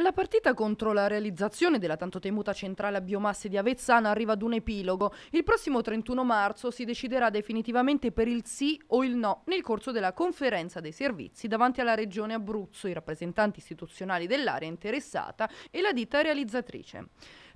La partita contro la realizzazione della tanto temuta centrale a biomasse di Avezzana arriva ad un epilogo. Il prossimo 31 marzo si deciderà definitivamente per il sì o il no nel corso della conferenza dei servizi davanti alla Regione Abruzzo, i rappresentanti istituzionali dell'area interessata e la ditta realizzatrice.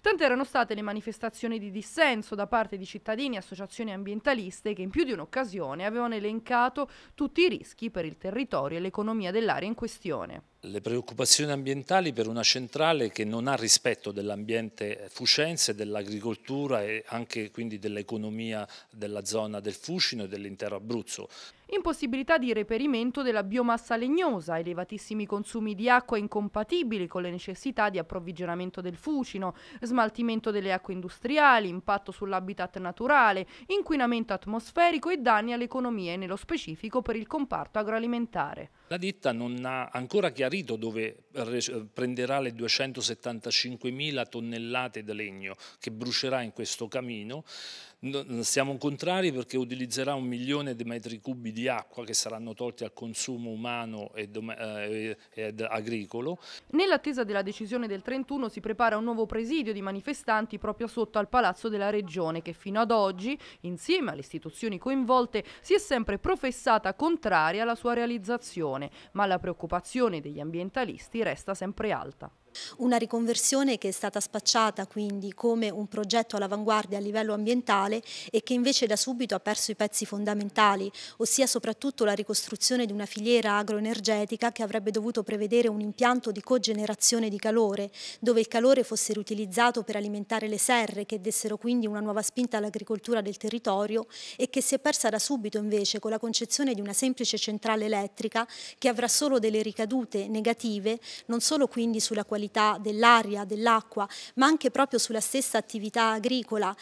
Tante erano state le manifestazioni di dissenso da parte di cittadini e associazioni ambientaliste che in più di un'occasione avevano elencato tutti i rischi per il territorio e l'economia dell'area in questione. Le preoccupazioni ambientali per una centrale che non ha rispetto dell'ambiente fuscense, dell'agricoltura e anche quindi dell'economia della zona del Fucino e dell'intero Abruzzo impossibilità di reperimento della biomassa legnosa, elevatissimi consumi di acqua incompatibili con le necessità di approvvigionamento del fucino, smaltimento delle acque industriali, impatto sull'habitat naturale, inquinamento atmosferico e danni all'economia e nello specifico per il comparto agroalimentare. La ditta non ha ancora chiarito dove prenderà le 275.000 tonnellate di legno che brucerà in questo camino. Siamo contrari perché utilizzerà un milione di metri cubi di di acqua che saranno tolti al consumo umano e eh, ed agricolo. Nell'attesa della decisione del 31 si prepara un nuovo presidio di manifestanti proprio sotto al Palazzo della Regione che fino ad oggi, insieme alle istituzioni coinvolte, si è sempre professata contraria alla sua realizzazione, ma la preoccupazione degli ambientalisti resta sempre alta. Una riconversione che è stata spacciata quindi come un progetto all'avanguardia a livello ambientale e che invece da subito ha perso i pezzi fondamentali, ossia soprattutto la ricostruzione di una filiera agroenergetica che avrebbe dovuto prevedere un impianto di cogenerazione di calore, dove il calore fosse riutilizzato per alimentare le serre che dessero quindi una nuova spinta all'agricoltura del territorio e che si è persa da subito invece con la concezione di una semplice centrale elettrica che avrà solo delle ricadute negative non solo quindi sulla qualità qualità dell'aria, dell'acqua, ma anche proprio sulla stessa attività agricola.